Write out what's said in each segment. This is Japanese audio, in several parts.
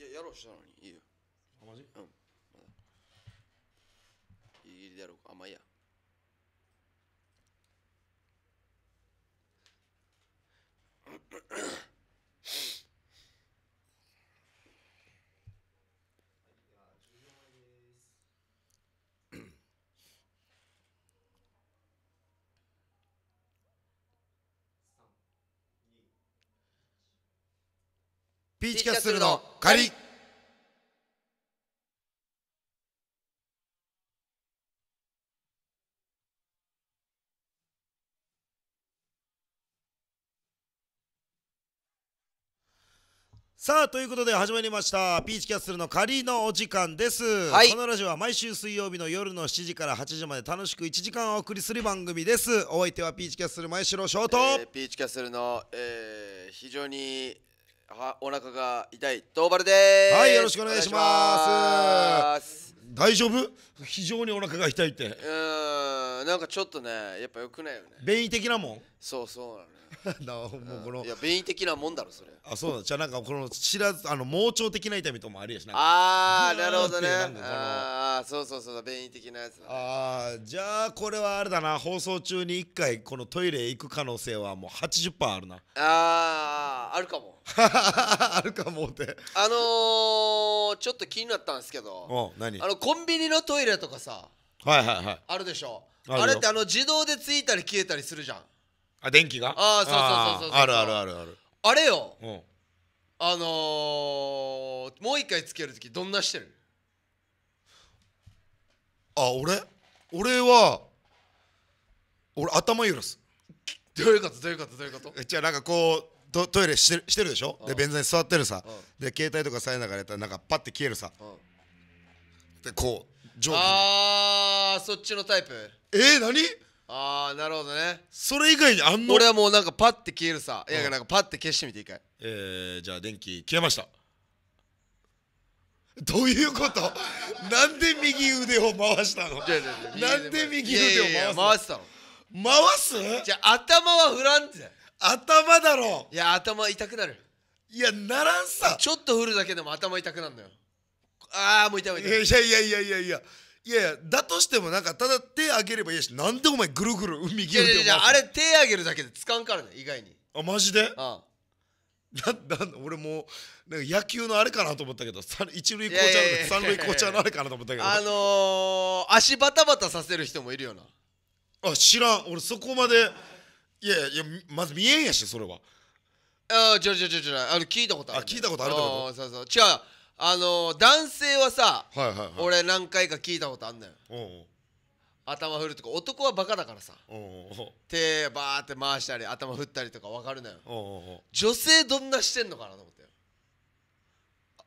いややろうしたのにいいよあマジうんまだギリギリでやろうかあまあいいやピーチキャッスルの仮さあということで始まりましたピーチキャッスルの仮のお時間です、はい、このラジオは毎週水曜日の夜の7時から8時まで楽しく1時間お送りする番組ですお相手はピーチキャッスル前城翔と、えー、ピーチキャッスルの、えー、非常にはお腹が痛い東原ですはいよろしくお願いします大丈夫非常にお腹が痛いってうんなんかちょっとねやっぱよくないよね便宜的なもんそうそうなの、ね もうこのいや便宜的なもんだろそれあそうだじゃあなんかこの知らずあの盲腸的な痛みともありやしなああなるほどねああそうそうそう便宜的なやつ、ね、ああじゃあこれはあれだな放送中に1回このトイレ行く可能性はもう80%あるなあーあるかも あるかもってあのー、ちょっと気になったんですけどあのコンビニのトイレとかさはいはいはいあるでしょあれってあの自動でついたり消えたりするじゃんあ電気がああそうそうそうそうあるあるあるあるあれよ、うん、あのー、もう一回つける時どんなしてるあ俺俺は俺頭揺らすどういうことどういうことどういうことじゃあなんかこうトトイレしてしてるでしょで便座に座ってるさで携帯とかさえながらやったらなんかパッて消えるさでこう上あーそっちのタイプえー、何ああなるほどねそれ以外にあんの俺はもうなんかパッて消えるさ、いやなんかパッて消してみていいかいえー、じゃあ電気消えましたどういうこと なんで右腕を回したのなんで右腕を回したの回すじゃあ頭は振らんぜ頭だろいや頭痛くなるいやならんさちょっと振るだけでも頭痛くなるのよああもう痛い痛いいやいやいやいやいやいやいやだとしてもなんかただ手あげればいいしなんでお前ぐるぐる海切るっていやいやあれ手あげるだけで使うからね意外にあマジでああなな俺もうなんか野球のあれかなと思ったけど一塁紅ー、三塁紅茶のあれかなと思ったけどあのー、足バタバタさせる人もいるよなあ知らん俺そこまでいやいやまず見えんやしそれはああちょちょちょちあの聞いたことある、あ聞いたことあるってことそうそう違うあの男性はさ、はいはいはい、俺何回か聞いたことあんのよ頭振るとか男はバカだからさ手バーって回したり頭振ったりとか分かるのよ女性どんなしてんのかなと思って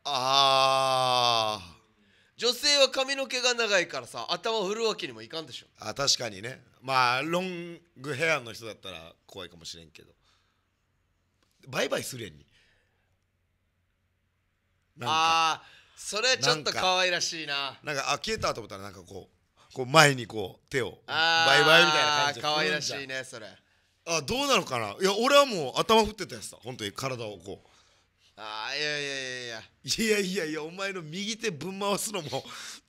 ああ女性は髪の毛が長いからさ頭振るわけにもいかんでしょあ確かにねまあロングヘアの人だったら怖いかもしれんけどバイバイするやんにああそれちょっと可愛らしいななんかあ消えたと思ったらなんかこうこう前にこう手をバイバイみたいな感じで可愛らしいねそれあどうなのかないや俺はもう頭振ってたやつだ本当に体をこうああいやいやいやいやいやいやいやいやお前の右手ぶん回すのも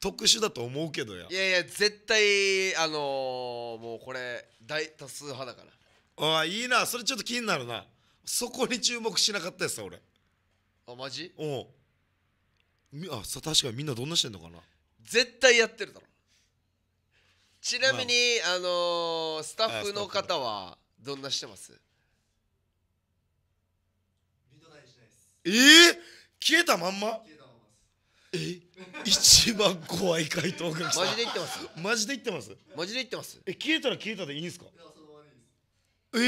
特殊だと思うけどやいやいや絶対あのー、もうこれ大多数派だからああいいなそれちょっと気になるなそこに注目しなかったやつだ俺あマジおうみあさ確かにみんなどんなしてんのかな絶対やってるだろちなみに、あのースタッフの方はどんなしてますえッえー、消えたまんま消えたままえ一番怖い回答がマジで言ってますマジで言ってますマジで言ってますえ消えたら消えたでいいんですかいえ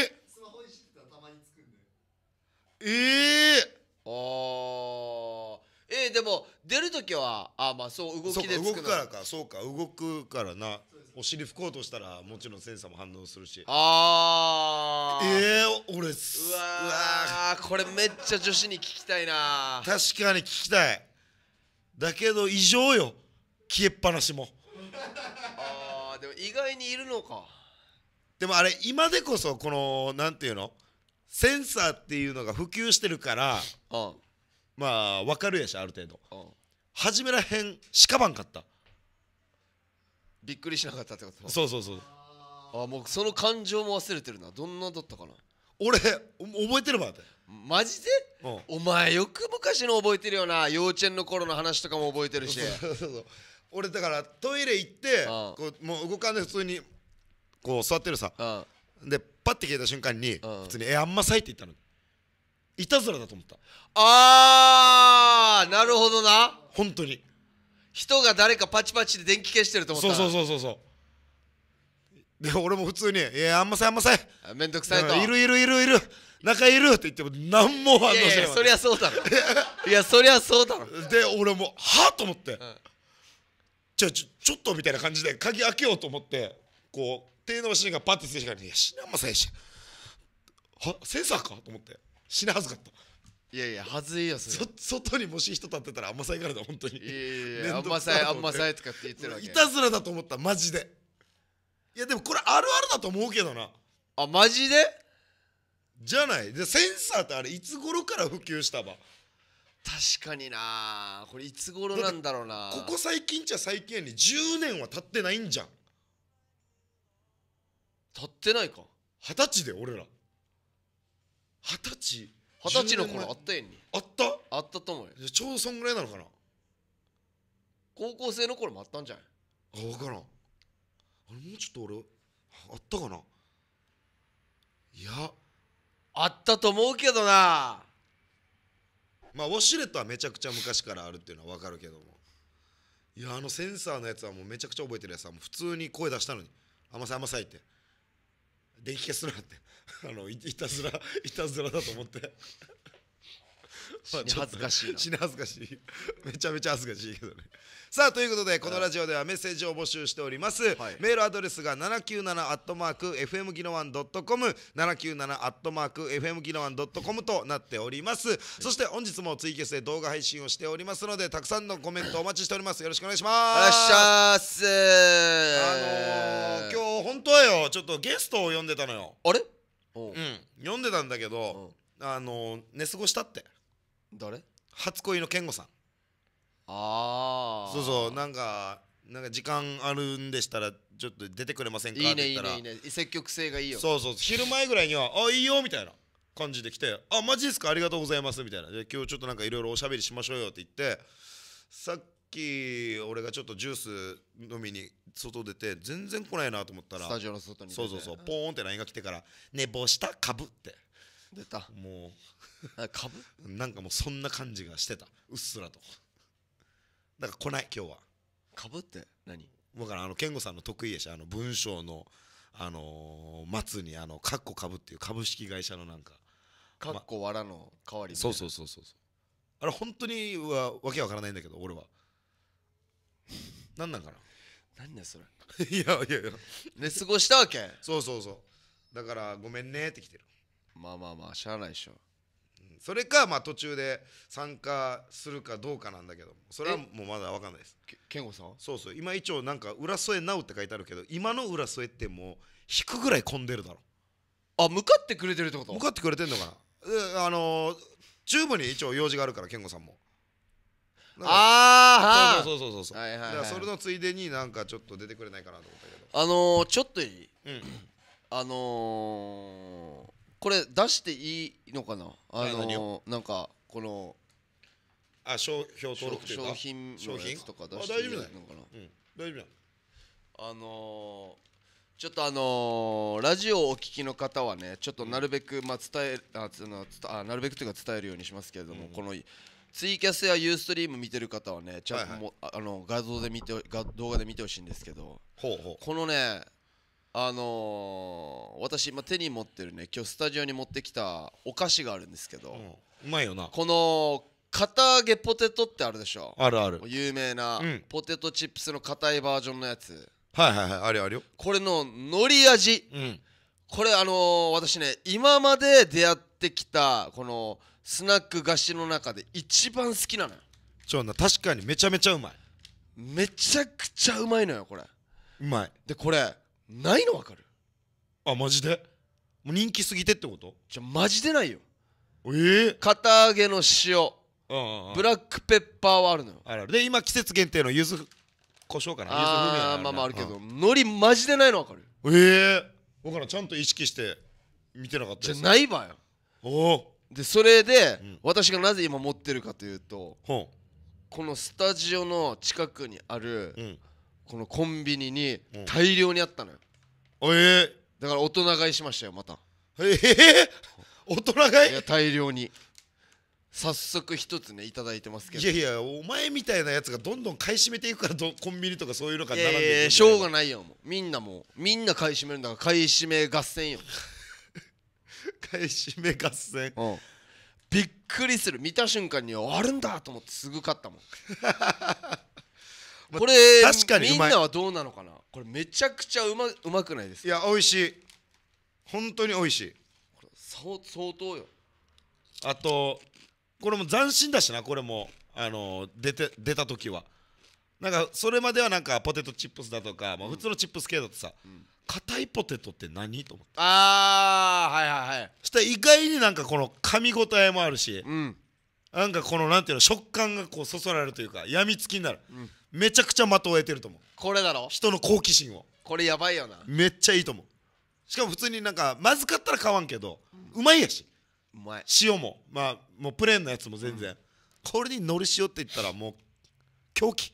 ー、スマホいじてたらたまにつくんで。ええああえー、でも出る時はあまあそう動きで動くからかそうか動くからなお尻拭こうとしたらもちろんセンサーも反応するしあーえー、俺うわうわこれめっちゃ女子に聞きたいな確かに聞きたいだけど異常よ消えっぱなしもああでも意外にいるのかでもあれ今でこそこのなんていうのセンサーっていうのが普及してるから、うん、まあ分かるやしある程度初めらへんしかばんかったびっくりしなかったってことそうそうそうあもうその感情も忘れてるなどんなだったかな俺覚えてるわってマジで、うん、お前よく昔の覚えてるよな幼稚園の頃の話とかも覚えてるしそうそうそう俺だからトイレ行ってこうもう動かんで普通にこう座ってるさでパッて消えた瞬間に普通に「えあんまさい」って言ったのいたずらだと思ったあーなるほどな本当に人が誰かパチパチで電気消してると思ったそうそうそうそうで俺も普通に「いやあんまさいあんまさんめんどくさいといるいるいるいる仲いる」って言っても何も反応しないいやそりゃそうだろいやそりゃそうだろで俺も「はあ?」と思って、うん、じゃあちょっとみたいな感じで鍵開けようと思ってこう手伸ばしがパッてついてから、ね「いや死んまさんし」はセンサーかと思って死なはずかったいやいやはずいよそれ外にもし人立ってたらあんまさいからだ本当にいやいやあんまさいあんまさいとかって言ってるわけいたずらだと思ったマジでいやでもこれあるあるだと思うけどなあマジでじゃないでセンサーってあれいつ頃から普及したば確かになこれいつ頃なんだろうなここ最近じゃ最近やに10年は経ってないんじゃん経ってないか二十歳で俺ら二十歳二十歳の頃あったやんにあったあったと思うよちょうどそんぐらいなのかな高校生の頃もあったんじゃんあ分からんあれもうちょっと俺あったかないやあったと思うけどなまあウォシュレットはめちゃくちゃ昔からあるっていうのは分かるけどもいやあのセンサーのやつはもうめちゃくちゃ覚えてるやつはもう普通に声出したのに「甘さ甘さい」って電気消すなって あのいたずらいたずらだと思って 恥ずかしい死に恥ずかしい めちゃめちゃ恥ずかしいけどねさあということでこのラジオではメッセージを募集しております、はい、メールアドレスが 797-FM ギノワン .com 797-FM ギノワン .com となっております、そして本日もツイキャスで動画配信をしておりますのでたくさんのコメントお待ちしておりますよろしくお願いしますお願いしますあのー、今日本当はよちょっとゲストを呼んでたのよあれうん読んでたんだけどあの寝過ごしたって誰初恋の健吾さんああそうそうなんかなんか時間あるんでしたらちょっと出てくれませんかいいねいいねいいね積極性がいいよそうそう昼前ぐらいには「あいいよ」みたいな感じで来て「あマジですかありがとうございます」みたいなで「今日ちょっとなんかいろいろおしゃべりしましょうよ」って言ってさっき俺がちょっとジュース飲みに外出て全然来ないなと思ったらスタジオの外にそうそうそうポーンって LINE が来てから「寝坊した かぶ」って出たもうかぶなんかもうそんな感じがしてたうっすらとだから来ない今日はかぶって何だからんあの健吾さんの得意やしあの文章のあの末にあのカッコ株っていう株式会社のなんかカッコわらの代わりそうそうそうそうあれ本当にはわけわからないんだけど俺はなんなんかな何だそれ いやいやいや寝過ごしたわけそうそうそうだからごめんねって来てるまあまあまあしゃあないでしょうそれかまあ途中で参加するかどうかなんだけどそれはもうまだ分かんないですけ健吾さんそうそう今一応なんか「浦添なう」って書いてあるけど今の浦添ってもう引くぐらい混んでるだろあ向かってくれてるってこと向かってくれてんのかなあのー、中部に一応用事があるから健吾さんもああそうそうそうそうそはいはい、それのついでになんかちょっと出てくれないかなと思ったけどあのー、ちょっといい、うん、あのー、これ出していいのかなあのー、なんかこのあ商標登録というか商品商品とか出していいのかな、うん、大丈夫だあのちょっとあのー、ラジオをお聞きの方はねちょっとなるべく、まあ、伝えあつのあなるべくというか伝えるようにしますけれども、うん、このツイキャスやユーストリーム見てる方はねちゃんとも、はいはい、あの画像で見て動画で見てほしいんですけどこのねあのー、私今手に持ってるね今日スタジオに持ってきたお菓子があるんですけど、うん、うまいよなこの堅揚げポテトってあるでしょあるある有名な、うん、ポテトチップスの硬いバージョンのやつはいはいはいあるあるよこれの海苔味、うん、これあのー、私ね今まで出会ってきたこの「スナック菓子の中で一番好きなのよそうな確かにめちゃめちゃうまいめちゃくちゃうまいのよこれうまいでこれないの分かるあマジでもう人気すぎてってことじゃマジでないよええー、た揚げの塩、うんうんうん、ブラックペッパーはあるのよあるで今季節限定のゆず胡椒かなああまあまああるけど、うん、海苔マジでないの分かるええー、分からんちゃんと意識して見てなかったじゃないわよおおでそれで、私がなぜ今持ってるかというと、このスタジオの近くにある、このコンビニに大量にあったのよ、ええだから大人買いしましたよまたええ 大人買いいや大量に早速一つね頂いてますけどいやいやお前みたいなやつがどんどん買い占めていくからどコンビニとかそういうのが並んでいくしょうがないよもうみんなもうみんな買い占めるんだから買い占め合戦よ買い占め合戦、うん、びっくりする見た瞬間に終わるんだと思ってすぐ買ったもんま これ確かにみんなはどうなのかなこれめちゃくちゃうまうまくないですかいや美味しい本当に美味しいこれ相相当よあとこれも斬新だしなこれもあの出て出た時はなんかそれまではなんかポテトチップスだとか、まあ、普通のチップス系だとさ、うん硬いポテトって何と思ってああはいはいはいそしたら意外になんかこの噛み応えもあるし、うん、なんかこのなんていうの食感がこうそそられるというかやみつきになる、うん、めちゃくちゃ的を得てると思うこれだろ人の好奇心をこれやばいよなめっちゃいいと思うしかも普通になんかまずかったら買わんけど、うん、うまいやしうまい塩もまあもうプレーンのやつも全然、うん、これにのり塩って言ったらもう狂気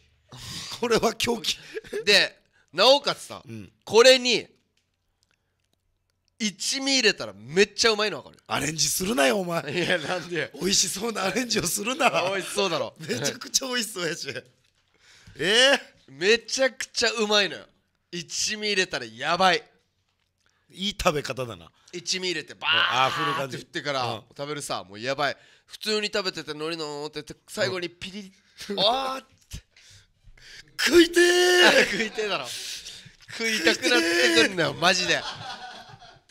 これは狂気でなおかつさ、うん、これに一味入れたらめっちゃうまいの分かるアレンジするなよお前いやなんで美味しそうなアレンジをするな美味しそうだろめちゃくちゃ美味しそうやしえー、めちゃくちゃうまいのよ一味入れたらやばいいい食べ方だな一味入れてバーって振ってから食べるさもうやばい普通に食べてて海苔のって最後にピリッ、うん、あーっ食いてー 食いてーだろ食いたくなってくんだよマジで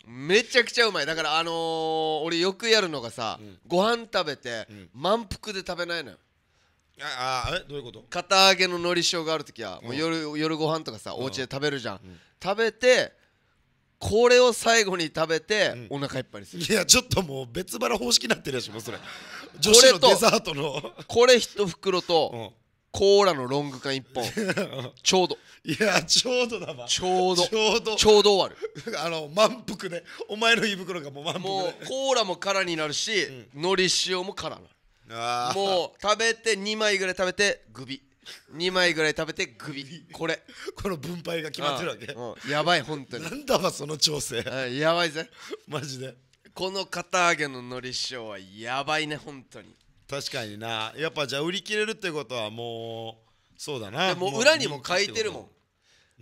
めちゃくちゃうまいだからあのー、俺よくやるのがさ、うん、ご飯食べて、うん、満腹で食べないのよああえどういうこと片揚げののり塩がある時はもう夜,、夜ご飯とかさお家で食べるじゃん、うん、食べてこれを最後に食べて、うん、お腹いっぱいにするいやちょっともう別腹方式になってるやしもうそれ女子のデザートのこれ一袋とコーラのロング缶1本 ちょうどいやちょうどだわちょうどちょうどちょうど終わる あの満腹ねお前の胃袋がもう満腹、でもうコーラも空になるし、のり海苔塩も空になるもう食べて2枚ぐらい食べてグビ2枚ぐらい食べてグビこれこの分配が決まってるわけ、うん、やばい本当になんだわその調整やばいぜマジでこの堅揚げののり塩はやばいね本当に確かになやっぱじゃあ売り切れるってことはもうそうだなもう裏にも書いてるもん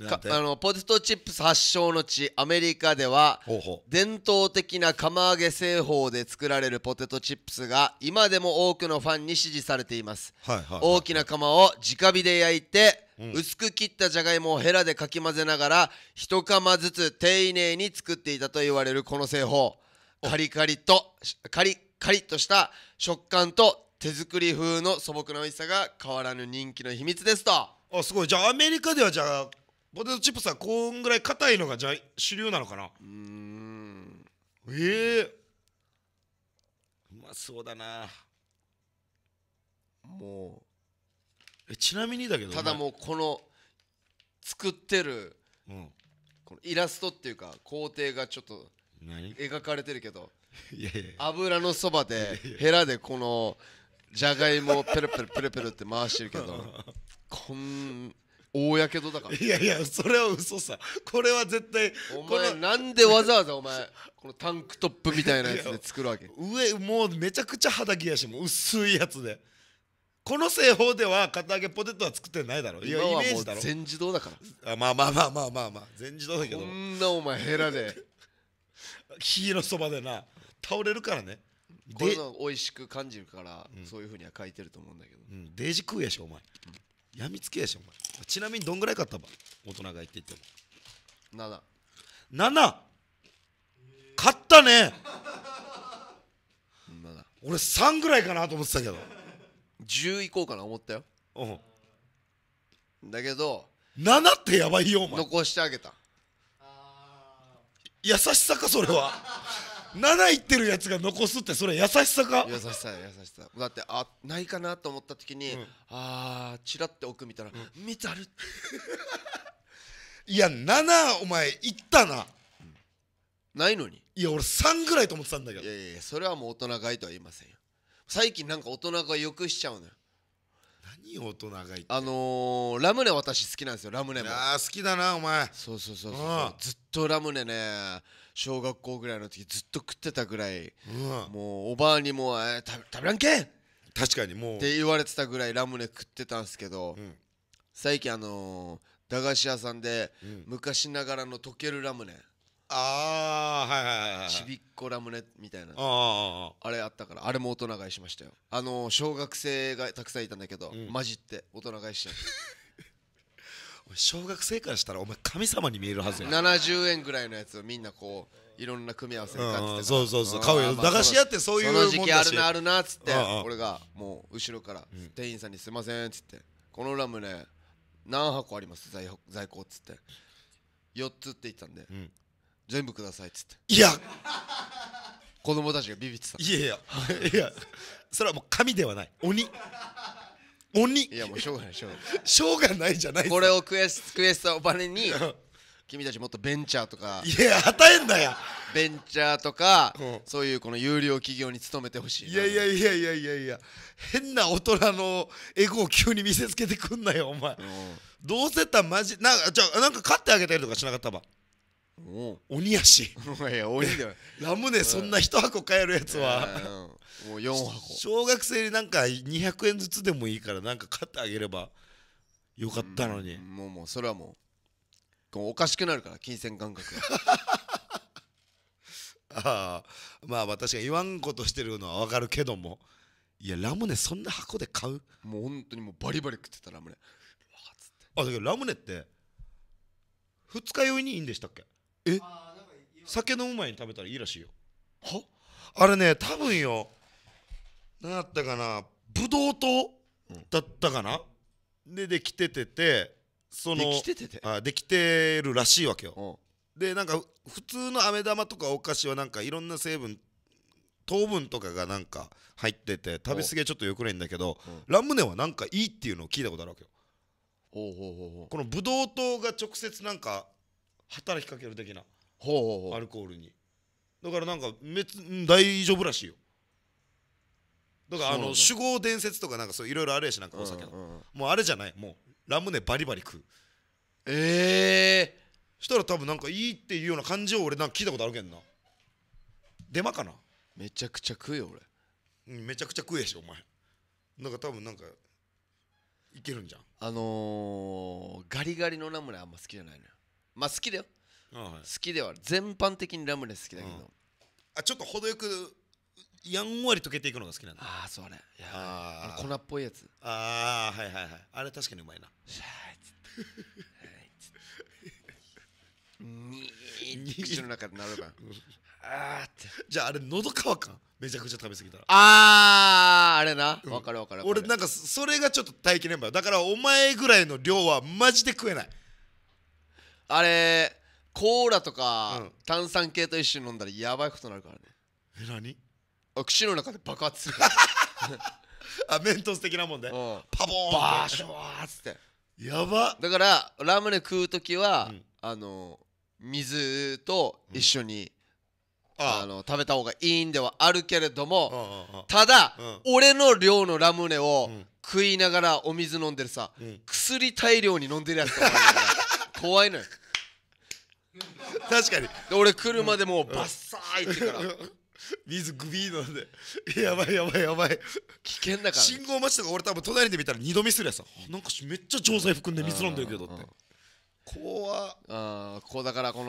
あのポテトチップス発祥の地アメリカでは伝統的な釜揚げ製法で作られるポテトチップスが今でも多くのファンに支持されています、はいはいはい、大きな釜を直火で焼いて、うん、薄く切ったじゃがいもをヘラでかき混ぜながら一釜ずつ丁寧に作っていたと言われるこの製法カリカリとカリカリッとした食感と手作り風の素朴な美味しさが変わらぬ人気の秘密ですとあすごいじゃあアメリカではじゃあポテトチップスはこんぐらい硬いのがじゃあ主流なのかなうんええー、うまそうだなもうえちなみにだけどただもうこの作ってる、うん、このイラストっていうか工程がちょっと何描かれてるけどいやいや油のそばでヘラでこのじゃがいもをペルペルペルペルって回してるけど こん大やけどだからいやいやそれは嘘さこれは絶対お前なんでわざわざお前このタンクトップみたいなやつで作るわけ上もうめちゃくちゃ肌着やしもう薄いやつでこの製法では片揚げポテトは作ってないだろいやイメージだろ全自動だからあまあまあまあまあまあまあ全自動だけどこんなお前ヘラで 火のそばでな倒れるからねこれの美味しく感じるから、うん、そういうふうには書いてると思うんだけど、うん、デージ食うやしお前、うん、やみつけやしお前ちなみにどんぐらい買ったば大人が言ってても77買ったね俺3ぐらいかなと思ってたけど10いこうかな思ったようんだけど7ってやばいよお前残してあげた優しさかそれは7いってるやつが残すってそれ優しさか優しさ優しさだってあないかなと思った時に、うん、あちチラって奥見たら、見たるいや7お前いったな、うん、ないのにいや俺3ぐらいと思ってたんだけどいやいやそれはもう大人買いとは言いませんよ最近なんか大人がよくしちゃうのよ何大人がいあのー、ラムネ私好きなんですよラムネもあ好きだなお前そうそうそうそう、うん、ずっとラムネね小学校ぐらいの時ずっと食ってたぐらい、うん、もうおばあにも「えー、食べらんけん!」確かにもうって言われてたぐらいラムネ食ってたんですけど、うん、最近あのー、駄菓子屋さんで、昔ながらの溶けるラムネああはいはいはいちびっこラムネみたいなああれあったからあれも大人買いしましたよあの小学生がたくさんいたんだけど、うん、混じって大人買いしちゃった 小学生からしたらお前神様に見えるはずや70円ぐらいのやつをみんなこういろんな組み合わせに買ってたそうそうそう買うよ駄菓子屋ってそういうもんだしその時期あるなあるなっつって俺がもう後ろから店員さんに「すいません」っつって「このラムネ何箱あります在庫」っつって4つって言ったんで、うん全部くださいっつっていや子供たちがビビってたいやいやいやそれはもう神ではない鬼鬼いやもうしょうがないしょうがない しょうがないじゃないこれを悔し悔しさをバネに君たちもっとベンチャーとかいや与えんなやベンチャーとか、うんそういうこの有料企業に勤めてほしいいやいやいやいやいやいや変な大人のエゴを急に見せつけてくんなよお前うんどうせったらマジなんかじゃなんか買ってあげたりとかしなかったば鬼やし いや鬼だよ ラムネそんな1箱買えるやつは、もう4箱小学生になんか200円ずつでもいいからなんか買ってあげればよかったのに、もうもうそれはもうおかしくなるから金銭感覚 ああまあ私が言わんことしてるのはわかるけどもいやラムネそんな箱で買うもう本当にもうバリバリ食ってたラムネあだけどラムネって二日酔いにいいんでしたっけえ酒飲む前に食べたらいいらしいよはあれね多分よ何だったかなブドウ糖だったかな、うん、でできてててそのできてててあできてるらしいわけよ、うん、でなんか普通の飴玉とかお菓子はなんかいろんな成分糖分とかがなんか入ってて食べ過ぎはちょっとよくないんだけど、うん、ラムネはなんかいいっていうのを聞いたことあるわけよこのブドウ糖が直接なんか働きかける的なほうアルコールにだからなんかめ大丈夫らしいよだからあの守護伝説とかなんかそういろいろあるやしなんかお酒の、もうあれじゃないもうラムネバリバリ食うええー、したら多分なんかいいっていうような感じを俺なんか聞いたことあるけんなデマかなめちゃくちゃ食うよ俺うんめちゃくちゃ食うやしお前なんか多分なんかいけるんじゃんあのー、ガリガリのラムネあんま好きじゃないの、ね、よまあ好きだよ、はい好きではある全般的にラムネ好きだけど、うんあちょっと程よくやんわり溶けていくのが好きなんだああそうあれいやああの粉っぽいやつああはいはいはいあれ確かにうまいなシャーッつ ってにー口の中でなるか あーってじゃああれ喉乾かんめちゃくちゃ食べ過ぎたらあーあれなわかるわかるかる俺なんかそれがちょっと体験レバーだからお前ぐらいの量はマジで食えないあれコーラとうかん炭酸系と一緒に飲んだらやばいことになるからねえ何あ口の中で爆発するから あメントス的なもんでうんパボーンバーシュワーっつってやばだからラムネ食う時は、うんあの水と一緒に、ああの食べた方がいいんではあるけれども、あただ、う俺の量のラムネをうん食いながらお水飲んでるさ、うん薬大量に飲んでるやつとか 怖いのよ確かにで俺車でもうバッサーいってから水グビーなんでやばいやばいやばい危険だから信号待ちとか俺多分隣で見たら二度見するやつなんかめっちゃ錠剤含んで水飲んでるけどって怖あこうだからこ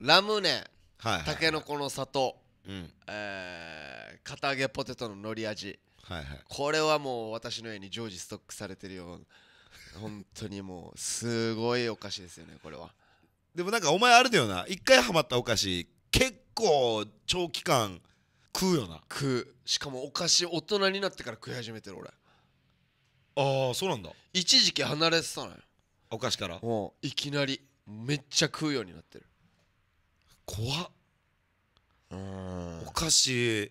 のラムネたけのこの里、うんえー、片揚げポテトののり味、はいはい、これはもう私の家に常時ストックされてるような本当にもうすごいお菓子ですよねこれはでもなんかお前あれだよな一回ハマったお菓子結構長期間食うよな食うしかもお菓子大人になってから食い始めてる俺ああそうなんだ一時期離れてたのよお菓子からもういきなりめっちゃ食うようになってる怖っうんお菓子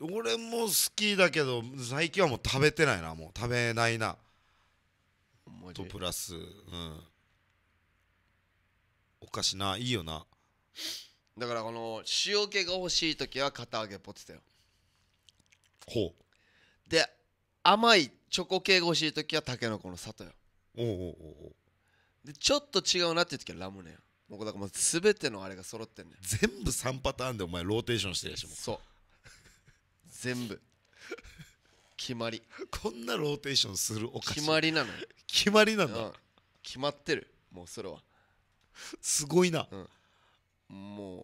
俺も好きだけど最近はもう食べてないなもう食べないなとプラス、うん、おかしないいよなだからこの塩気が欲しい時は片揚げポテトよほうで甘いチョコ系が欲しい時はたけのこの里よおうおうおでちょっと違うなって時はラムネよもうだからもう全てのあれが揃ってんねん全部3パターンでお前ローテーションしてるしもそう全部決まりこんなローテーションするおかしい決まりなの決まりなの、うん決まってるもうそれは、すごいな、うん、も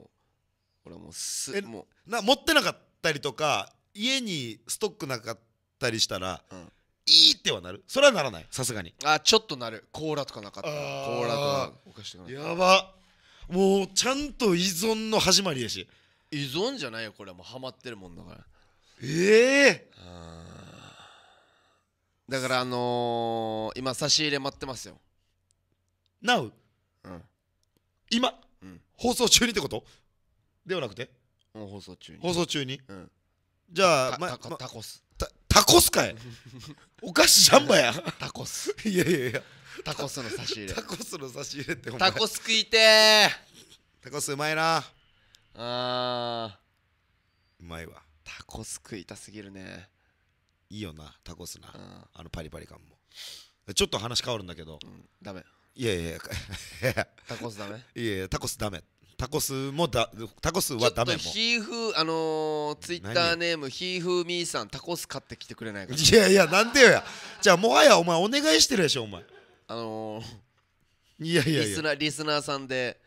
う俺もうすえもな持ってなかったりとか家にストックなかったりしたら、うんいいってはなるそれはならないさすがにあちょっとなるコーラとかなかったコーラとかお菓子とかやばもうちゃんと依存の始まりやし依存じゃないよこれはもうハマってるもんだからええー、だからあのー、今差し入れ待ってますよ Now、うん、今、うん、放送中にってことではなくて放送中に放送中に、うん、じゃあ、ま、タコスタコスかいお菓子ジャンバやタコス いやいやいやタコスの差し入れタコスの差し入れってタコス食いてタコスうまいなあうまいわタコス食いたすぎるねいいよなタコスな、うん、あのパリパリ感もちょっと話変わるんだけど、うん、ダメいやいや タコスダメいやいやタコスダメタコスもだタコスはダメもヒーフあのー、ツイッターネームヒーフーみーさんタコス買ってきてくれないかいやいやなんでよやじゃあもはやお前お願いしてるでしょお前あのー、いやいやいやリスナーさんで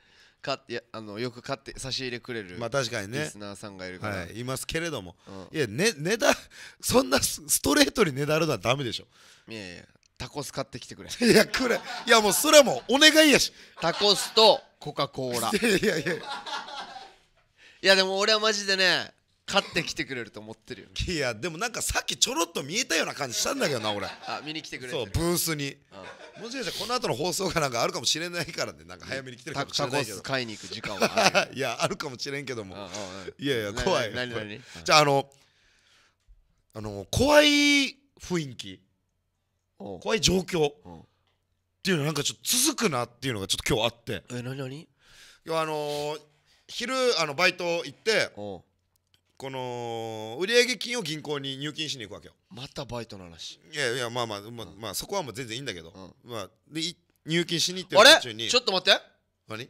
かってあのよく買って差し入れくれるまあ確かにねリスナーさんがいるから、はい、いますけれども、うん、いやねねだ そんなストレートにねだるのはダメでしょいやいやタコス買ってきてくれ いやくれいやもうそれはもうお願いやしタコスとコカ・コーラいやいやいやいやでも俺はマジでね勝ってきてくれると思ってるよ、ね、いやでもなんかさっきちょろっと見えたような感じしたんだけどな俺あ見に来てくれてそうブースに、もしかしたらこの後の放送がなんかあるかもしれないからねなんか早めに来てるかもしれないけど、タコス買いに行く時間は いやあるかもしれんけども、いやいや怖い何何じゃああのあの怖い雰囲気怖い状況っていうのなんかちょっと続くなっていうのがちょっと今日あってえ何何いやあのー、昼あのバイト行ってこの売上金を銀行に入金しに行くわけよまたバイトの話いやいやまあまあまあ、まあ、そこはもう全然いいんだけど、まあで入金しに行ってる途中にちょっと待って何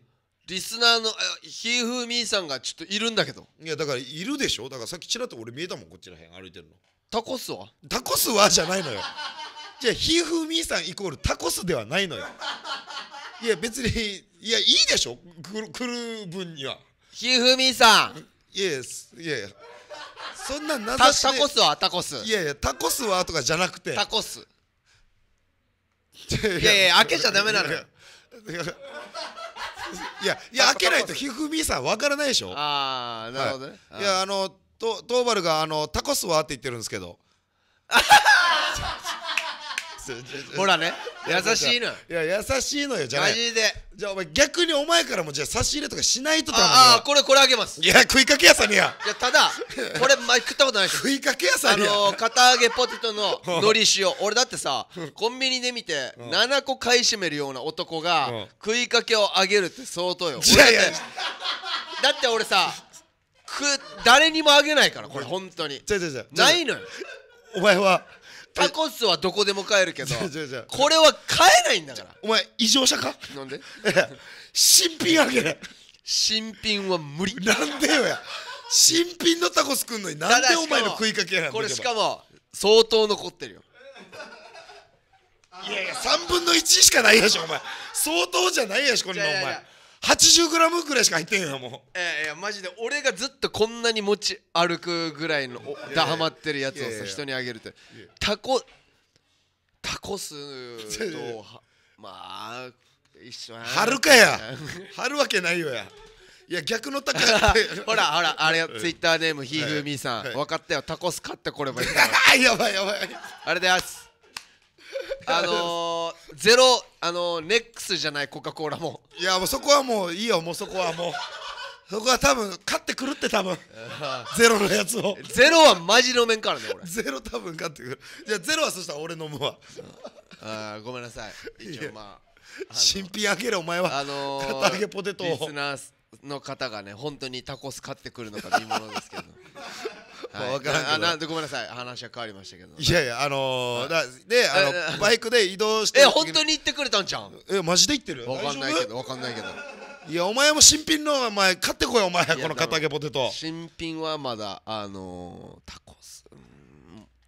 リスナーのひふみーさんがちょっといるんだけどいやだからいるでしょだからさっきちらっと俺見えたもんこっちらへん歩いてるのタコスはタコスはじゃないのよじゃあひふみーさんイコールタコスではないのよいや別にいやいいでしょ来る来る分にはひふみーさんイエスいやいやそんな名指しタコスはタコスいやいやタコスはとかじゃなくてタコスいやいや開けちゃダメなのよいやいや開けないとひふみさんわからないでしょああなるほどね、い、いやあのとトーバルがあのタコスはって言ってるんですけど ほらね優しいのいや優しいのよじゃあマジでじゃあお前逆にお前からもじゃあ差し入れとかしないとああこれこれあげますいや食いかけ屋さんにやいやただ これ前食ったことない食いかけ屋さんにやあの片揚げポテトののり塩 俺だってさコンビニで見て7個買い占めるような男が食いかけをあげるって相当よいやいやだって俺さく誰にもあげないからこれ本当にないのよお前はタコスはどこでも買えるけどこれは買えないんだからお前異常者かなんで新品あげる新品は無理なんでよや新品のタコス食んのになんでお前の食いかけやんこれしかも相当残ってるよいやいや3分の1しかないやしお前相当じゃないやしこんなお前 80g ぐらいしか入ってんやもういやいやマジで俺がずっとこんなに持ち歩くぐらいのダハマってるやつをさ人にあげるってタコタコスとまあ一緒や春かや春わけないよやいや逆のタコ ほらほらあれツイッターネームひーふみーさん、はい分かったよタコス買ってこればいい やばいやばいあれですあのー、ゼロ、あのー、ネックスじゃないコカ・コーラもいやもうそこはもういいよもうそこはもうそこは多分勝ってくるって多分ゼロのやつをゼロはマジ飲めんからね俺ゼロ多分勝ってくるじゃあゼロはそしたら俺飲むわあごめんなさい一応まあ新品あげるお前はあのー、片揚げポテトをリスナーの方がね本当にタコス買ってくるのか見ものですけど はい、からんけなんでごめんなさい話は変わりましたけどいやいやあのー、だであのバイクで移動してえ本当に行ってくれたんちゃんえマジで行ってる分かんないけど分かんないけどいやお前も新品のお前買ってこいお前この堅揚げポテト新品はまだあのー、タコス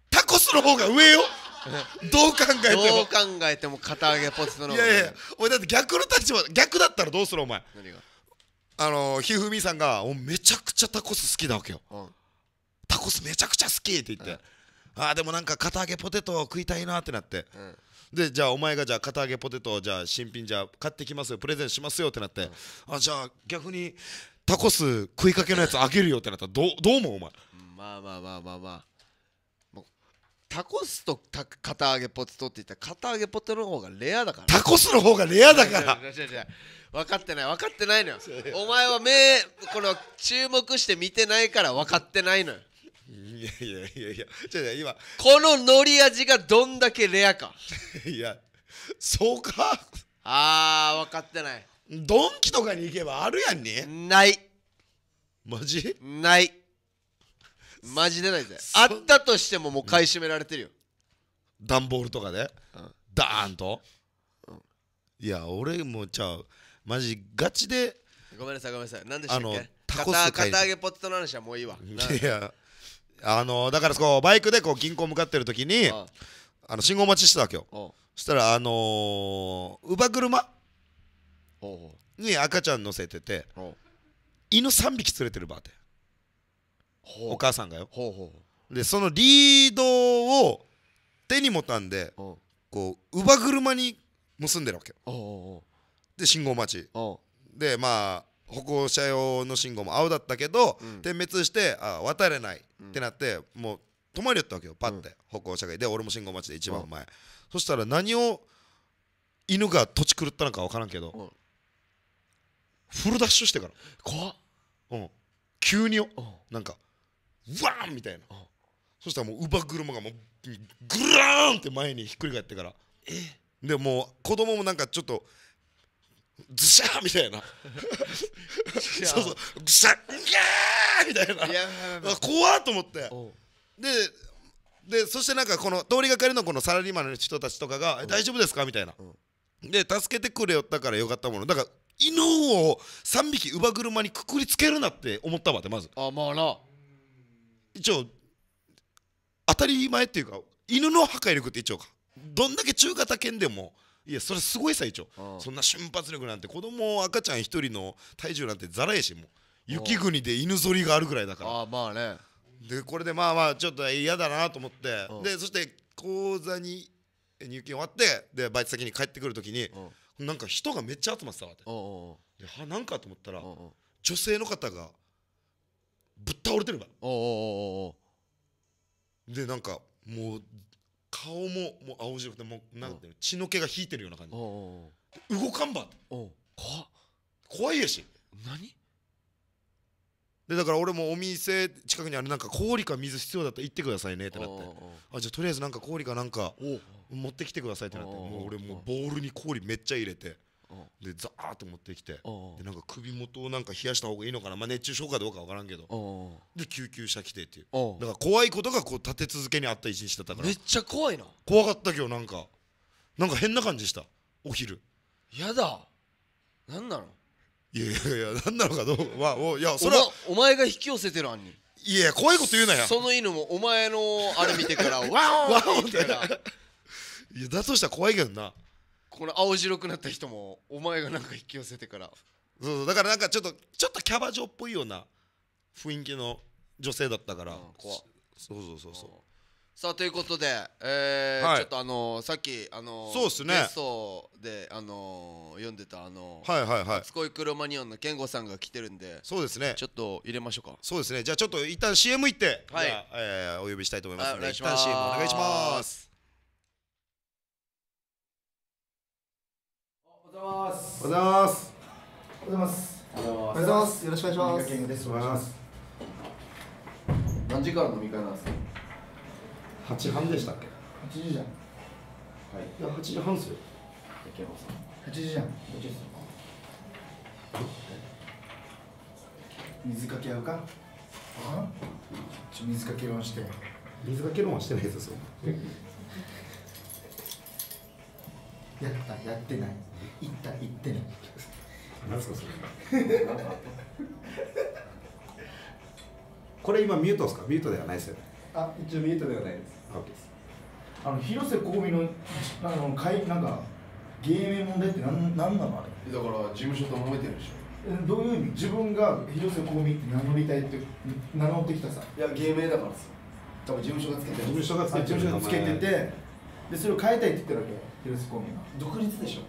タコスの方が上よ どう考えてもどう考えても堅揚げポテトの方がいやいや俺だって逆の立場逆だったらどうするお前何があのひふみさんが「めちゃくちゃタコス好きなわけよ、うん、タコスめちゃくちゃ好き!」って言って「うん、ああでもなんか片揚げポテト食いたいな」ってなって、うん、でじゃあお前がじゃあ片揚げポテトじゃあ新品じゃ買ってきますよプレゼンしますよってなって、あじゃあ逆にタコス食いかけのやつあげるよってなったらどどう思うお前、まあまあまあまあまあタコスとた片揚げポテトって言ったら片揚げポテトの方がレアだからタコスの方がレアだから分かってない分かってないのよお前は目この注目して見てないから分かってないのよいやいやいやいやいや今この乗り味がどんだけレアかいやそうかあー分かってないドンキとかに行けばあるやんねないマジないマジでないぜあったとしてももう買い占められてるよ、段ボールとかで、うん、ダーンと、うん、いや俺もちゃうマジガチでごめんなさいごめんなさい何でしょっけタコス片揚げポテトの話はもういいわいやあのだからこうバイクでこう銀行向かってる時にあの信号待ちしてたわけよそしたらあの乳母車に赤ちゃん乗せてて犬3匹連れてるバーてお母さんがよでそのリードを手に持たんでこう乳母車に結んでるわけよで信号待ちでまあ歩行者用の信号も青だったけど、うん、点滅してあ渡れないってなって、うん、もう止まりよったわけよパッて、うん、歩行者がで俺も信号待ちで一番前、そしたら何を犬が土地狂ったのか分からんけど、フルダッシュしてから怖っ、うん、急によ、なんかワーンみたいな、そしたらもう乳母車がもうグラーンって前にひっくり返ってからでもう子供もなんかちょっとズシャーみたいなそうそうグシャッギャーみたいな怖っと思ってででそしてなんかこの通りがかりのこのサラリーマンの人たちとかが「大丈夫ですか?」みたいな、で助けてくれよったからよかったものだから犬を3匹乳母車にくくりつけるなって思ったわってまずあまあな一応当たり前っていうか犬の破壊力って一応どんだけ中型犬でもいやそれすごいさ一応そんな瞬発力なんて子供赤ちゃん一人の体重なんてざらやしもう雪国で犬ぞりがあるぐらいだからあまあねでこれでまあまあちょっと嫌だなと思ってでそして講座に入金終わってでバイト先に帰ってくる時になんか人がめっちゃ集まってたわって何かと思ったら女性の方がぶっ倒れてるからでなんかもう顔ももう青白くてもうなんてう血の気が引いてるような感じ動かんば怖いやし何でだから俺もお店近くにあるなんか氷か水必要だったら行ってくださいねってなってあじゃあとりあえずなんか氷かなんか持ってきてくださいってなってもう俺もうボールに氷めっちゃ入れてでザーッと持ってきてでなんか首元をなんか冷やした方がいいのかな、まあ、熱中症かどうか分からんけどで救急車来てっていうだから怖いことがこう立て続けにあった一日だったからめっちゃ怖いな怖かったけどなんかなんか変な感じしたお昼やだなんなのいやいやいやなんなのかどうまあおいやそれはお前が引き寄せてるにいや怖いこと言うなやその犬もお前のあれ見てからワ ーンって言ってらいやだとしたら怖いけどなこの青白くなった人もお前がなんか引き寄せてからそうそうだからなんかちょっとちょっとキャバ嬢っぽいような雰囲気の女性だったから、うん怖そうそうそうそうさあということで、えーはいちょっとあのー、さっきあのー、そうっすねゲストであのー、読んでたあのーはいはいはい初恋クロマニオンの健吾さんが来てるんでそうですねちょっと入れましょうかそうですねじゃあちょっと一旦 CM 行って、はいじゃあえーお呼びしたいと思いますので、はいお願いします一旦 CM お願いしますおはようございます。おはようございます。おはようございます。おはようございます。よろしくお願いします。健です。おざいます。何時から飲み会なんですか。八半でしたっけ。八時じゃん。はい。いや八時半ですよ。健吾さん。八時じゃん。八時ですか。水かけ合うか。ああ。ちょ水かけ論して。水かけ論はしてないですよ。やったやってない行った行ってない何ですかそれ これ今ミュートですかミュートではないですよねあ一応ミュートではないですあの広瀬香美のあのかいなんか芸名問題って何ん、なのあれだから事務所と揉めてるでしょどういう意味自分が広瀬香美って名乗りたいって名乗ってきたさいや芸名だからさ多分事務所がつけてる事務所がつけててでそれを変えたいって言ってるわけヘルスコミが独立でしょ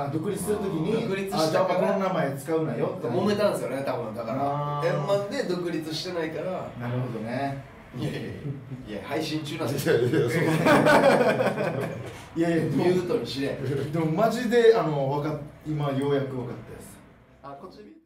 あ独立するときに独立したからこの名前使うなよって揉めたんですよね多分だから円満で独立してないからなるほどねいやいや配信中なんですよいやいやミュートにしれでもマジであの分か今ようやく分かったですあこっち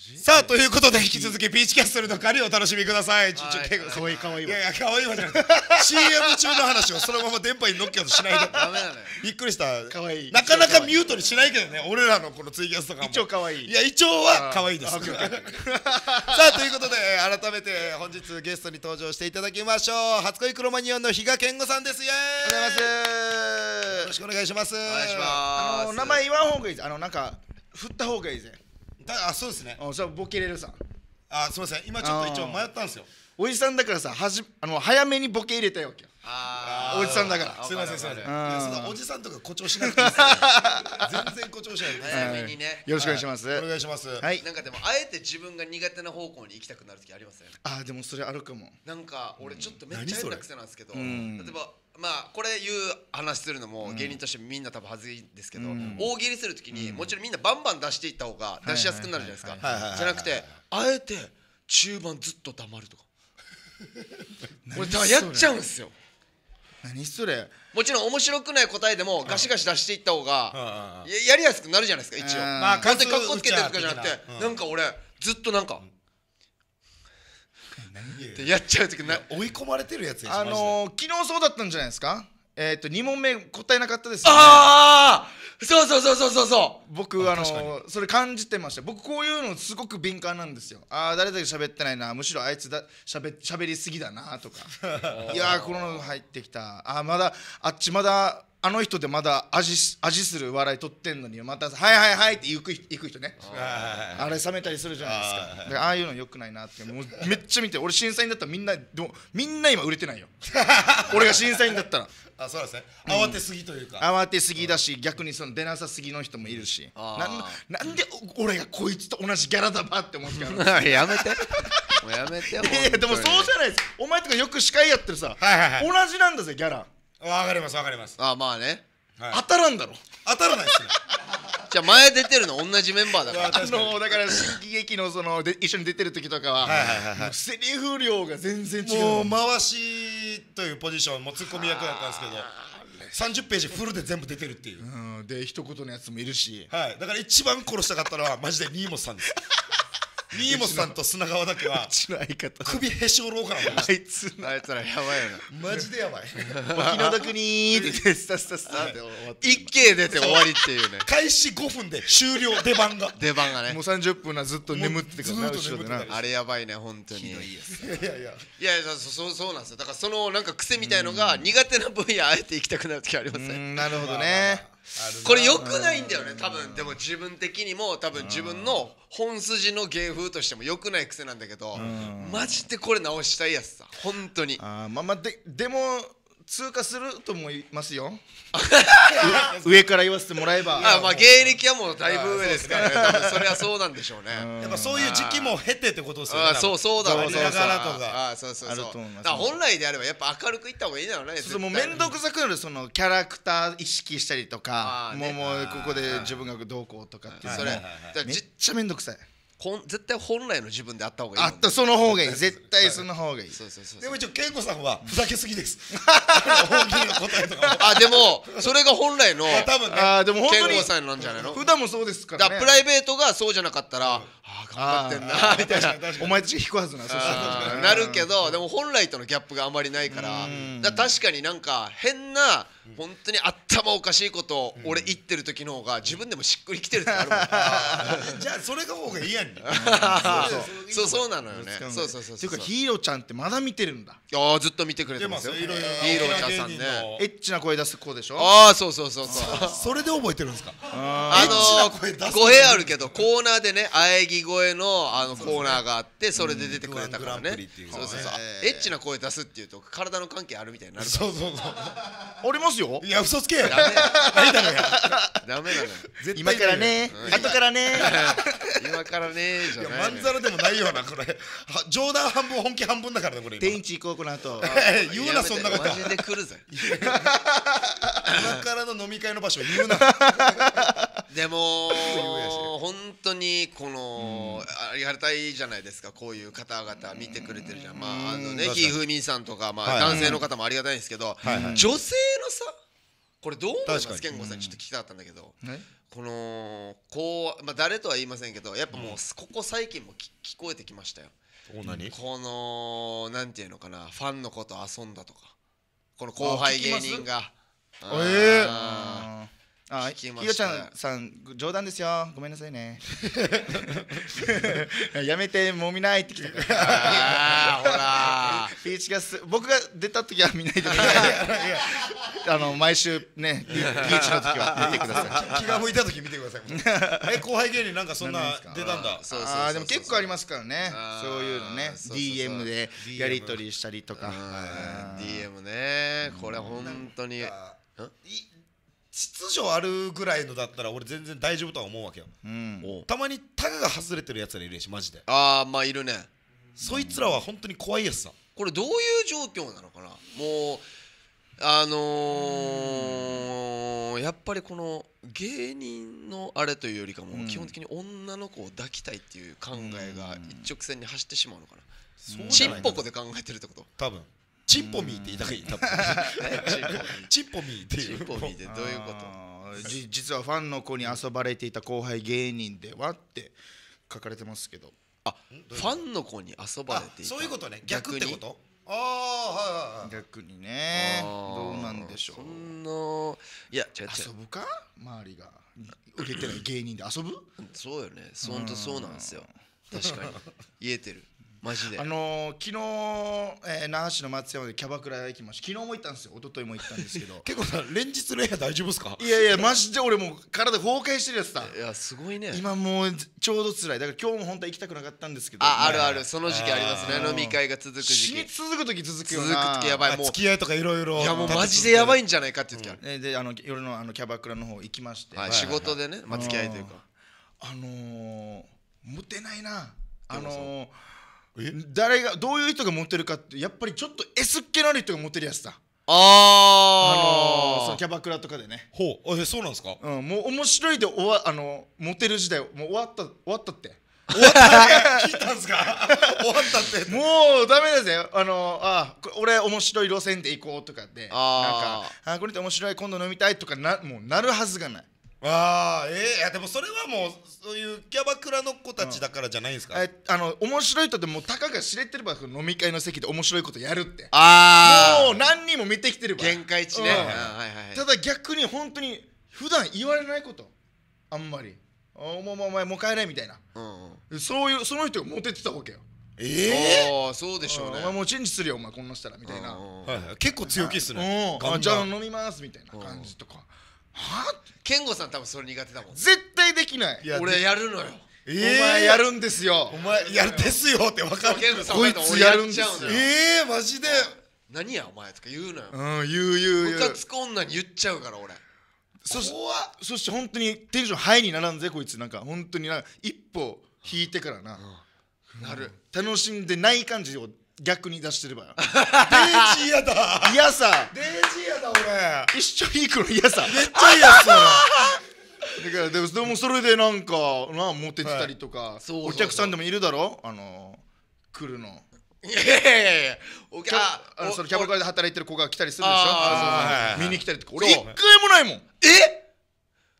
さあということで引き続きピーチキャッスルの狩りをお楽しみください。ちょちょかわいいかわいいわ。いやいやかわいいわじゃなく CM 中の話をそのまま電波に乗っけようとしないで。ダメなのびっくりした。かわいい。なかなかミュートにしないけどね。俺らのこのツイキャスとかも。一応かわいい。いや一応はかわいいです。さあということで改めて本日ゲストに登場していただきましょう。初恋クロマニオンの比嘉健吾さんです。イエーイ。よろしくお願いします。お願いします。あの名前言わん方がいいあのなんか振った方がいいぜ。あそうですねうんそれボケれるさあすみません今ちょっと一応迷ったんですよおじさんだからさはじあの早めにボケ入れたいわけよあおじさんだからすみませんすみませんいそんおじさんとか誇張しなくていいですか 全然誇張しない早めにねよろしくお願いしますはお願いしますはい、なんかでもあえて自分が苦手な方向に行きたくなる時ありませんあーでもそれあるかもなんか俺ちょっとめっちゃ変な癖なんですけど、うん例えばまあこれ言う話するのも芸人としてみんな多分恥ずいんですけど、大喜利する時にもちろんみんなバンバン出していった方が出しやすくなるじゃないですかじゃなくてあえて中盤ずっと黙るとか俺 やっちゃうんですよ何それもちろん面白くない答えでもガシガシ出していった方がやりやすくなるじゃないですか一応まあ完全にかっこつけてるとかじゃなくてなんか俺ずっとなんかってやっちゃう時な追い込まれてるやつあのー、昨日そうだったんじゃないですかえっ、と2問目答えなかったです、ね、ああそうそうそうそうそうそう僕あのー、それ感じてました僕こういうのすごく敏感なんですよああ誰だけ喋ってないなむしろあいつだしゃべしゃべりすぎだなとか いやーこの入ってきたああまだあっちまだあの人でまだ味味する笑い取ってんのにまた「はいはいはい」って行く行く人ねあれ冷めたりするじゃないですかああいうのよくないなってもうめっちゃ見て俺審査員だったらみんなでもみんな今売れてないよ 俺が審査員だったらあそうですね慌てすぎというか、うん、慌てすぎだし、逆にその出なさすぎの人もいるしなんなんで俺がこいつと同じギャラだばって思ってたやめてもうやめてよいやでもそうじゃないですお前とかよく司会やってるさ、はいはいはい、同じなんだぜギャラわかりますわかりますあまあね、はい、当たらんだろ当たらないですね じゃあ前出てるの同じメンバーだからあのだから新喜劇のそので一緒に出てる時とかは,、はいはいはい、はい、セリフ量が全然違うもう回しというポジションもツッコミ役だったんですけど30ページフルで全部出てるっていう、うん、で一言のやつもいるし、はい、だから一番殺したかったのはマジで新本さんです 新本さんと砂川だけはうちの相方首へし折ろうかなあいつあいつらやばいよなマジでやばい沖縄だ国ってってスタスタスタって一軒出て終わりっていうね開始5分で終了出番が出番がねもう30分なずっと眠っててくださいあれやばいね本当にいやいやいやいやそうそうなんですよだからそのなんか癖みたいのが苦手な分野あえて行きたくなる時ありますねなるほどねこれよくないんだよね多分でも自分的にも多分自分の本筋の芸風としてもよくない癖なんだけどマジでこれ直したいやつさ本当にあまあまあででも通過すると思いますよ 上から言わせてもらえばあまあ芸歴はもうだいぶ上ですからねそれはそうなんでしょうねやっぱそういう時期も経てってことですよねあそうそうだろうねだからとあそうそうそうだ本来であればやっぱ明るくいった方がいいだろうねそうもう面倒くさくなるそのキャラクター意識したりとか、ね、もうもうここで自分がどうこうとかってそれじゃめっちゃ面倒くさいこん絶対本来の自分であった方がいい、あったその方がいい絶対その方がいい、そうそうそうでも一応健吾さんはふざけすぎです大喜利の答えとかあでもそれが本来の、あ、多分ねでも本当に健吾さんなんじゃないの普段もそうですから、ね、だプライベートがそうじゃなかったら、うん、あ頑張ってんなみたいなお前たち引くはずななるけどでも本来とのギャップがあまりないからだ確かになんか変な本当に頭おかしいことを俺言ってる時の方が自分でもしっくりきてるってあるもん じゃあそれが方がいいやん そうそうなのよねそうそうそうていうかヒーローちゃんってまだ見てるんだああずっと見てくれてますよヒーローちゃんさんねエッチな声出すうでしょああそうそうそうそうそれで覚えてるんですかあの声弊あるけどコーナーでね喘ぎ声のあのコーナーがあってそれで出てくれたからねそうそうそうエッチな声出すっていうと体の関係あるみたいになるそうそうそうありますオいや嘘つけないだろやダメだね今からね、う後からね 今からねじゃない、まんざらでもないよなこれ冗談半分本気半分だからねこれ天一行こうこの後言うなそんなことマジで来るぜ 今からの飲み会の場所言うな でも本当にこの、ありがたいじゃないですかこういう方々見てくれてるじゃんまああのねひふみさんとかまあ男性の方もありがたいんですけど、女性のさこれどう思います健吾さんちょっと聞きたかったんだけど、このこう、まあ、誰とは言いませんけどやっぱもう、ここ最近も聞こえてきましたよこのなんていうのかなファンの子と遊んだとかこの後輩芸人がええーあひよちゃんさん冗談ですよごめんなさいね やめてもみないってきたからピーチが僕が出た時は見ないでください あの毎週ね ピーチの時は見てください気が向いた時見てくださいえ後輩芸人なんかそんな出たんだあでも結構ありますからねそういうのね DM でやり取りしたりとか DM ねこれ本当に秩序あるぐらいのだったら俺全然大丈夫とは思うわけよ、うん、たまにタガが外れてるやつらいるしマジでああまあいるねそいつらは本当に怖いやつさこれどういう状況なのかなもうあのー、やっぱりこの芸人のあれというよりかも基本的に女の子を抱きたいっていう考えが一直線に走ってしまうのかな、うん、ちんぽこで考えてるってこと多分チッポミーって言いたくいた。多分チッポミーっていうチッポミーってどういうことじ実はファンの子に遊ばれていた後輩芸人ではって書かれてますけどあファンの子に遊ばれていたそういうことね逆ってことああはいはい逆にねどうなんでしょうそんないや違う遊ぶか周りが受けてない芸人で遊ぶそうよねそんとそうなんですよ確かに言えてるマジであのー、昨日、えー、那覇市の松山でキャバクラ行きました昨日も行ったんですよ一昨日も行ったんですけど 結構さ連日レア大丈夫ですかいやいやマジで俺もう体崩壊してるやつだいやすごいね今もうちょうど辛いだから今日も本当は行きたくなかったんですけどあ、あるあるその時期ありますね飲み会が続く時期続く時続くよな続く時やばいもう付き合いとかいろいろいやもうマジでやばいんじゃないかっていう時ある、うん、であの夜のあのキャバクラの方行きまして、はい、仕事でね、まあ、付き合いというかあのー、モテないなあのー誰がどういう人が持ってるかってやっぱりちょっと S っ気のある人が持ってるやつだああのー、そのキャバクラとかでねほうえそうなんですか、うん、もう面白いで終わあのモテる時代もう終わった終わったって終わった 聞いたんすか終わったって もうダメだぜあのあこ俺面白い路線で行こうとかってなんかあこれって面白い今度飲みたいとかなもうなるはずがないああえー、でもそれはもうそういうキャバクラの子たちだからじゃないですか、うん、えあの面白い人でもたかが知れてれば飲み会の席で面白いことやるってああもう何人も見てきてる限界値ね、うんはいはい、ただ逆に本当に普段言われないことあんまりお前お前もう帰れみたいな、うんそういうその人がモテてたわけよええー、そうでしょうねお前もうチェンジするよお前こんなしたらみたいな、はいはい、結構強気っすね、はい、じゃあ飲みますみたいな感じとかは健吾さん多分それ苦手だもん絶対できない俺やるのよお前やるんですよお前やるですよって分かるこいつやるんですよええマジで何やお前とか言うのようん言う言う言うムカつく女に言っちゃうから俺そしそして本当にテンションハイにならんぜこいつなんか本当にな一歩引いてからな、なる楽しんでない感じを逆に出してればよデイジーやだ嫌さデイジーやだ俺一緒に行くの嫌さめっちゃ嫌さ だからでもでもそれでなんかなモテてたりとか、お客さんでもいるだろあの来るのいやいやいやお客あのそのキャバクラで働いてる子が来たりするでしょ見に来たりとか俺一回もないもんえ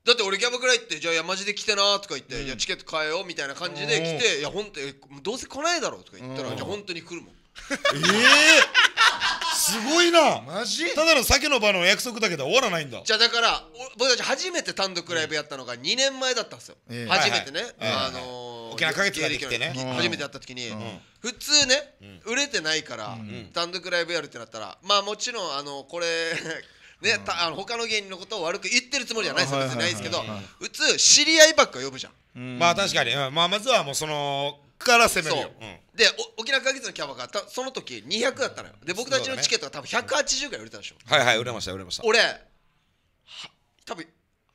だって俺キャバクラ行ってじゃあ山地で来てなとか言って、うん、チケット買えよみたいな感じで来ていや本当どうせ来ないだろうとか言ったら、うん、じゃあ本当に来るもんええすごいなマジただの酒の場の約束だけで終わらないんだじゃあだからお僕たち初めて単独ライブやったのが2年前だったんですよ、え初めてね、はいはいあのー、沖縄月ができてね初めてやった時に、普通ね、売れてないから、単独ライブやるってなったらまあもちろんあのこれ ね、たあの他の芸人のことを悪く言ってるつもりじゃないですけど普通知り合いばっか呼ぶじゃんまあ確かに、まあまずはもうそのから攻めるよ、うん、で沖縄花月のキャバがたその時200だったのよで僕たちのチケットが多分180ぐらい売れたでしょ、はいはい売れました売れました俺は多分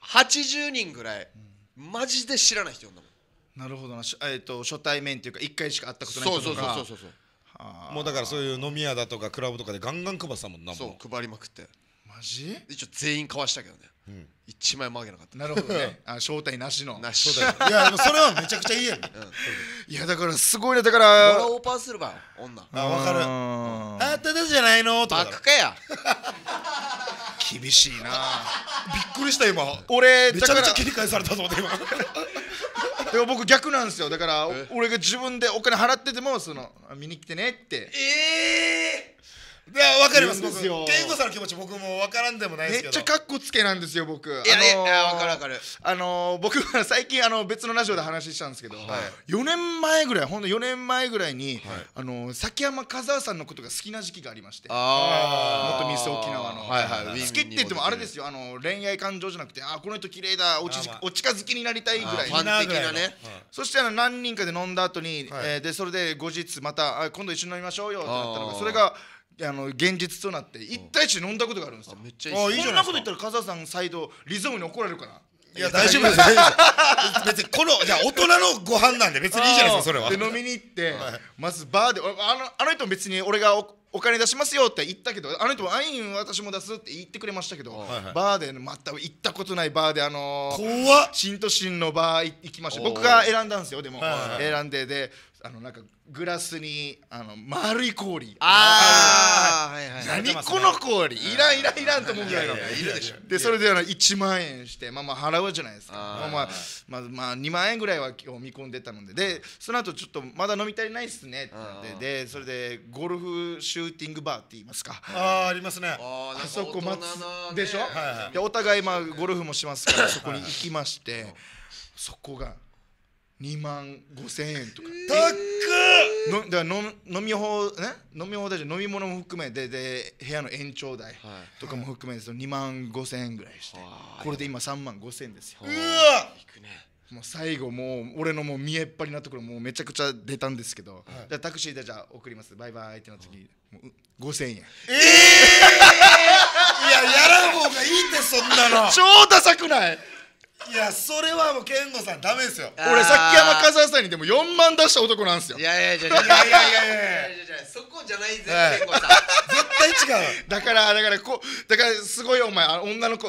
80人ぐらいマジで知らない人呼んだもんなるほどな、しえっと初対面っていうか1回しか会ったことないそう人そうそうそうそうそうあもうだからそういう飲み屋だとかクラブとかでガンガン配ったもんなもんそう配りまくってマジ一応全員かわしたけどね一枚もあげなかった、なるほどねあ招待なしのなしそうだよいやでもそれはめちゃくちゃいいやんねいやだからすごいねだから俺はオーパーするば女あわかるあっただじゃないのとバかだックかや厳しいなびっくりした今俺めちゃくちゃ切り返されたぞ今でも僕逆なんですよだから俺が自分でお金払っててもその見に来てねってええいや分かりますす僕健吾さんの気持ち僕も分からんでもないですけどめっちゃかっこつけなんですよ僕いやあのー、いや分かる分かるあのー、僕は最近あの別のラジオで話したんですけど、はい、4年前ぐらいほんと4年前ぐらいに、はい、あのー、崎山和夫さんのことが好きな時期がありましてあ元ミス沖縄の、はいはい、好きって言ってもあれですよあの恋愛感情じゃなくてあこの人綺麗だおち、まあ、お近づきになりたいぐらいファン的なね、はい、そしてあの何人かで飲んだ後に、はい、えー、でそれで後日またあ今度一緒に飲みましょうよってなったのがそれがあの現実となって一対一飲んだことがあるんですよ。めっちゃいい。こんなこと言ったら笠田さん再度リゾムに怒られるかな。いや大丈夫です。別にこのじゃ大人のご飯なんで別にいいじゃないですかそれは。で飲みに行って、まずバーであのあの人別に俺がお金出しますよって言ったけどあの人も「あいん私も出す」って言ってくれましたけど、バーでまた行ったことないバーであのー、新都心のバー行きました僕が選んだんですよでも、選んでであのなんかグラスにあの丸い氷ああ、はいはい、何この氷、いらんいらんいらんと思うぐらいのでそれであの1万円してまあまあ払うじゃないですかまあまあ、まあ、まあ2万円ぐらいは今日見込んでたのででその後ちょっとまだ飲み足りないっすねってででそれでゴルフシューティングバーって言いますかああありますねあそこ待つでしょ、お互いまあゴルフもしますからそこに行きましてそこが2万5千円とか高のだの飲み放ね飲み放題じゃ飲み物も含めてで部屋の延長代とかも含めてその2万5千円ぐらいしてこれで今3万5千円ですようわいくねもう最後もう俺のもう見えっ張りなところもうめちゃくちゃ出たんですけど、じゃタクシーでじゃあ送りますバイバイってなった時、もう5000円ええいややらん方がいいんですそんなの超ダサくないいやそれはもう健吾さんダメですよ俺さっき山和也さんにでも4万出した男なんですよいやいやいやいやいやいやいやそこじゃないぜ、健吾さん絶対違うだからだからこだからすごいお前女の子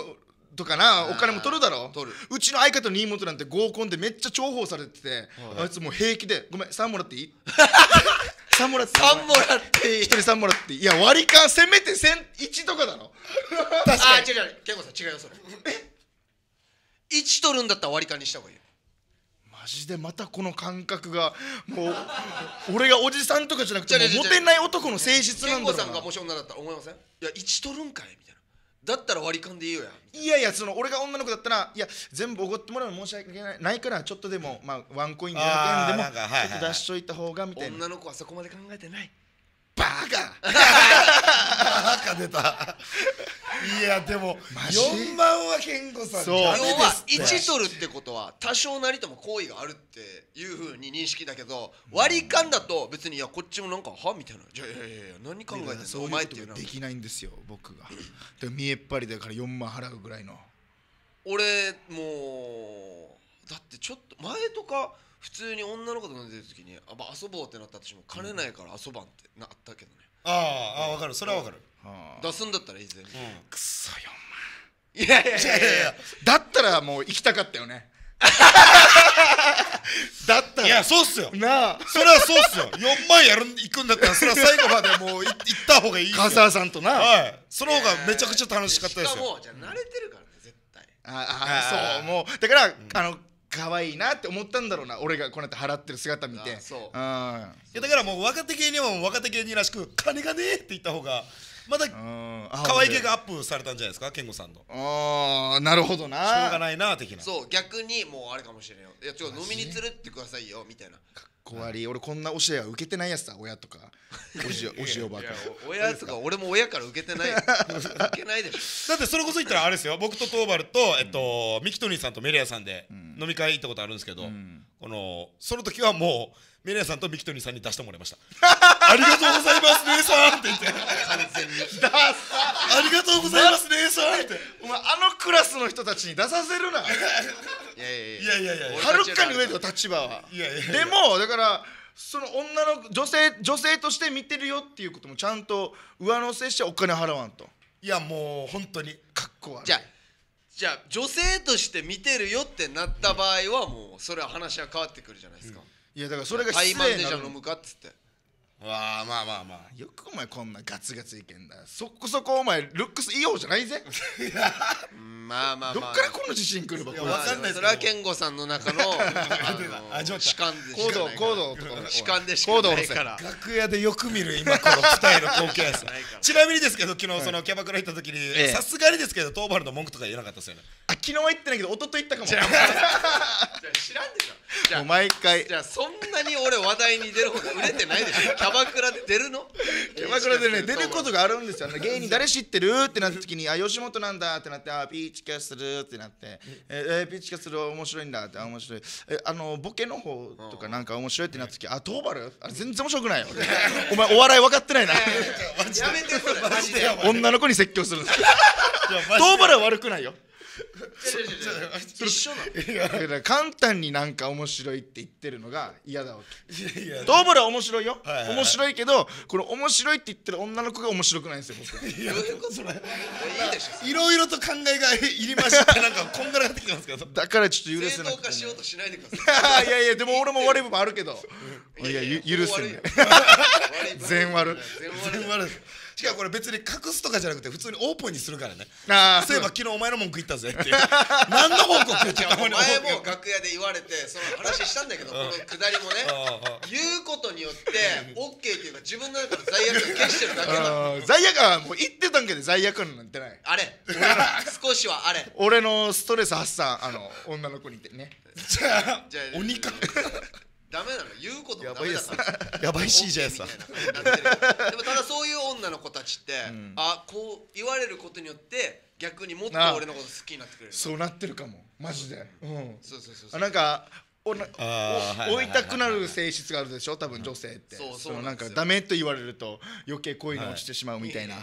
とかなお金も取るだろ取るうちの相方の妹なんて合コンでめっちゃ重宝されてて、あいつもう平気で「ごめん3もらっていい?」3もらっていい3もらっていい1人3もらっていいいや割り勘せめて1とかだろ確かにあ違う違う健吾さん違うよそれえ1取るんだったら割り勘にした方がいいマジでまたこの感覚がもう俺がおじさんとかじゃなくてモテない男の性質なんだろさんがもし女だったら思いませんいや1取るんかいみたいなだったら割り勘でいいよやいやいやその俺が女の子だったらいや全部おごってもらうの申し訳ないないからちょっとでも、まあ、ワンコインででもちょっと出しといた方がみたいな女の子はそこまで考えてないバカバカ出たいやでも4万は健吾さんそう要は1取るってことは多少なりとも好意があるっていうふうに認識だけど割り勘だと別にいやこっちもなんかはみたいな「いやいやいや何考えてんのお前」っていうのできないんですよ僕がで見えっ張りだから4万払うぐらいの俺もうだってちょっと前とか普通に女の子と飲んでる時にあ、遊ぼうってなった私も金ないから遊ばんってなったけどね、ああ分かるそれは分かる、出すんだったらいいぜ、くそよお前いやいやいやいやだったらもう行きたかったよね だったらいやそうっすよなあそれはそうっすよ4万やる行くんだったらそれは最後までもうい行った方がいいよ笠原さんとな、はいその方がめちゃくちゃ楽しかったですしかもじゃあ慣れてるからね絶対あああそうもうだから、あの可愛いなって思ったんだろうな俺がこうやって払ってる姿見てそう、うん、いやだからもう若手芸人はも若手芸人らしく金がねえって言った方がまた可愛げがアップされたんじゃないですか健吾さんのああなるほどなしょうがないな的なそう逆にもうあれかもしれんよいやちょっと飲みに連れてくださいよみたいな子り、俺こんな教えは受けてないやつだ親とかおじおじおばか親とか俺も親から受けてない受けないでしょだってそれこそ言ったらあれですよ僕とトーバルと、えっと、ミキトニーさんとメリアさんで飲み会行ったことあるんですけど、このその時はもうミネさんとビキトニーさんに出してもらいました ありがとうございます姉さんって言って完全に出ありがとうございます姉さんってお前あのクラスの人たちに出させるないやいやいやいやはるかに上だよ立場はいやいやでもだからその女の女性女性として見てるよっていうこともちゃんと上乗せしてお金払わんといやもう本当にかっこ悪いじゃあじゃあ女性として見てるよってなった場合はもうそれは話は変わってくるじゃないですか、うんいやだからそれが失礼なの飲むかっつってわあまあまあまあよくお前こんなガツガツいけんだそこそこお前ルックスいい方じゃないぜまあまあまあどっからこの自信くるばこれわかんないそれは健吾さんの中の あの痴漢で行動行動とか痴漢でしかない楽屋でよく見る今この二重の光景です ちなみにですけど昨日そのキャバクラ行った時にさすがにですけど東原の文句とか言えなかったですよねあ昨日は言ってないけど一昨日言ったかも知らんでしょじゃあ毎回じゃあそんなに俺話題に出るほど売れてないでしょキャバクラで出るの キャバクラでね出ることがあるんですよ、ね、芸人誰知ってるってなった時にあ吉本なんだってなってあピーチキャするってなってえー、ピーチキャする面白いんだって面白いえあのボケの方とかなんか面白いってなった時あトーバルあれ全然面白くないよ お前お笑い分かってないなやめてそマジで 女の子に説教するトーバルは悪くないよ一緒なだから簡単になんか面白いって言ってるのが嫌だわけいやいやは面白いよ、はいはい面白いけどこの面白いって言ってる女の子が面白くないんですよ僕はいやそれいいでしょいろいろと考えがいりましてなんかこんがらがってきてますけどだからちょっと許せない正しようとしないでくださいいやいやでも俺も悪い部分あるけどいや許せない全悪全悪違うこれ別に隠すとかじゃなくて普通にオープンにするからねあそういえば昨日お前の文句言ったぜって 何の報告言ってたの前も楽屋で言われてその話したんだけど このくだりもね言うことによって OK っていうか自分の中の罪悪を消してるだけなの 罪悪はもう言ってたんけど罪悪感なんてないあれ少しはあれ俺のストレス発散あの女の子にってねじゃあ鬼かダメなの言うこともダメだからやばい c やさん でもただそういう女の子たちって、うん、あこう言われることによって逆にもっと俺のこと好きになってくれるそうなってるかもマジでうんそうそうそうそうなんかお追いたくなる性質があるでしょ多分女性って、うそうそうなんかダメと言われると余計恋に落ちてしまうみたいな、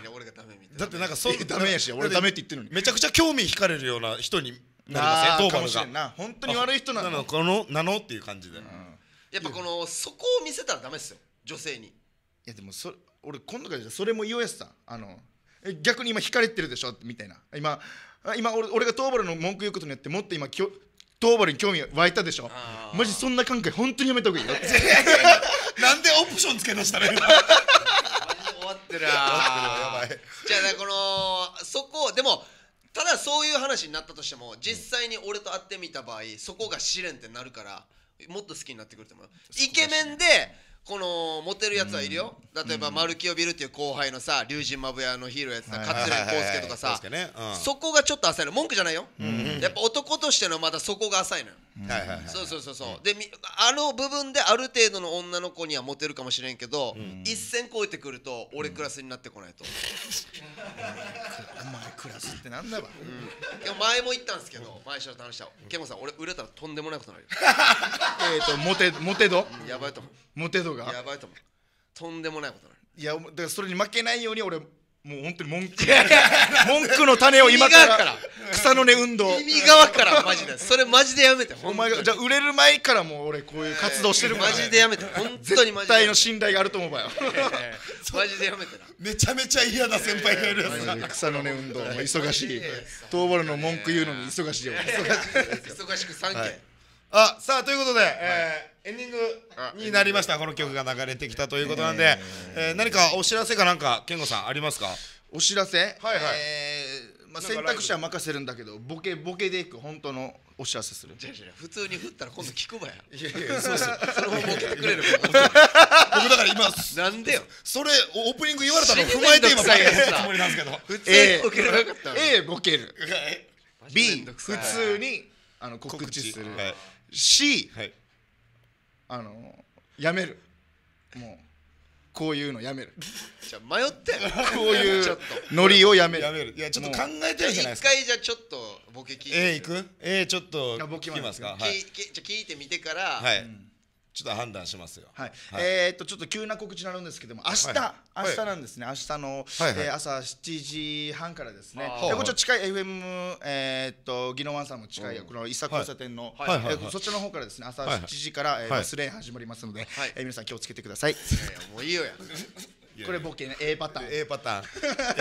だってなんかそうダメやし俺ダメって言ってるのにめちゃくちゃ興味惹かれるような人になりません当番が本当に悪い人なのかこのなのっていう感じで、うんやっぱこのそこを見せたらダメですよ女性にいやでもそ俺今度からそれも言おうやつさあの逆に今引かれてるでしょみたいな今今俺俺がトーバルの文句言うことによってもっと今きょトーバルに興味湧いたでしょマジそんな感覚本当にやめた方がいいよ なんでオプションつけ出したら、ね、終わってるやじゃあこのそこでもただそういう話になったとしても実際に俺と会ってみた場合そこが試練ってなるからもっと好きになってくると思うイケメンでこのモテるやつはいるよ、例えば、マルキオビルっていう後輩のさ龍神まぶやのヒーローやつさ桂康介とかさ、そこがちょっと浅いの文句じゃないよ、やっぱ男としてのまだそこが浅いのよそうそうそうそう、であの部分である程度の女の子にはモテるかもしれんけど、うん、一線超えてくると俺クラスになってこないと、うん、お前クラスってなんだわ、うん、前も言ったんですけど前の楽しさケモさん俺売れたらとんでもないことになるよ えっとモテモテ度、やばいと思うモテ度がやばいと思うとんでもないことになるいやだからそれに負けないように俺もう本当に文句文句の種を今から草の根運動意味側からマジでそれマジでやめてお前がじゃあ売れる前からもう俺こういう活動してるから、マジでやめて本当にマジで絶対の信頼があると思うばよ マジでやめてなめちゃめちゃ嫌な先輩がいるやつ 草の根運動も忙しいトーボルの文句言うのに忙しいよ 忙しく3件、はいあさあということで、はい、えーエンディングになりました、この曲が流れてきたということなんで、えー、えー、何かお知らせかなんか、健吾さん、ありますかお知らせ、はいはいえーまあ、選択肢は任せるんだけど、ボケボケでいく、本当のお知らせする。じゃじゃ普通に振ったら今度聞くばや。いやいや、そうですよ。それもボケてくれる 僕だから今、なんでよ。それ、オープニング言われたの踏まえて今、ボケるつもりなんですけど。普通にボケなかった。A、ボケる。B、普通に。あの告知するし、はい、あのやめるもうこういうのやめる じゃ迷ってこういうちょっとノリをやめるやめるいやちょっと考えてるじゃないですか一回じゃちょっとボケ聞いて A いく A ちょっと聞きますか、はい、じゃ聞いてみてから、はい、うんちょっと判断しますよ。はい。はい、えー、っとちょっと急な告知になるんですけども、明日、はい、明日なんですね。明日の、はいはい、えー、朝7時半からですね。でこっち近い FM えー、っと技能ワンさんも近い、この伊佐交差点の、はい、えー、そちらの方からですね。朝7時から、はい、えスレーン始まりますので、え皆さん気をつけてください。いやいやもういいよや。これボケね A パターン A パターン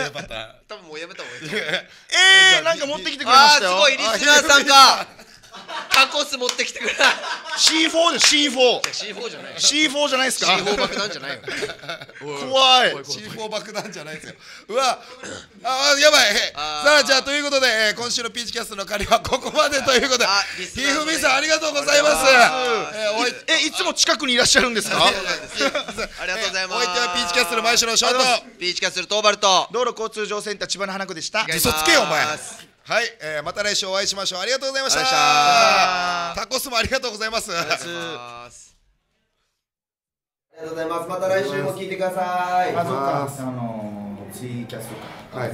A パターン多分もうやめた方がいい えー、なんか持ってきてくれましたよすごいリスナーさんが タコス持ってきてくれ C4 で C4 C4 じゃない C4 じゃないですか C4 爆弾じゃないよ 怖い C4 爆弾じゃないですようわあやばいさあじゃあということで、え今週のピーチキャストの借りはここまでということでひふみさんありがとうございますえいつも近くにいらっしゃるんですかありがとうございます、お相手はピーチキャストの前のシ城翔とピーチキャストのトーバルと道路交通情センター千葉の花子でした嘘つけよお前はい、えー、また来週お会いしましょうありがとうございましたタコスもありがとうございますありがとうございますまた来週も聞いてくださいあそうかあのツイキャスかはい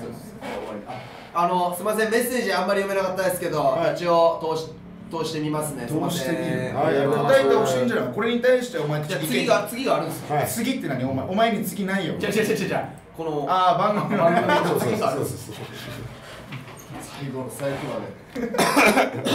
あのすみませんメッセージあんまり読めなかったですけど、はい、一応通し通してみますね通してみる答えてほしいんじゃないこれに対してお前じゃ次が次があるんですはい、次って何お前お前に次ないよじゃじゃじゃじゃこのああ番組最後の最後まで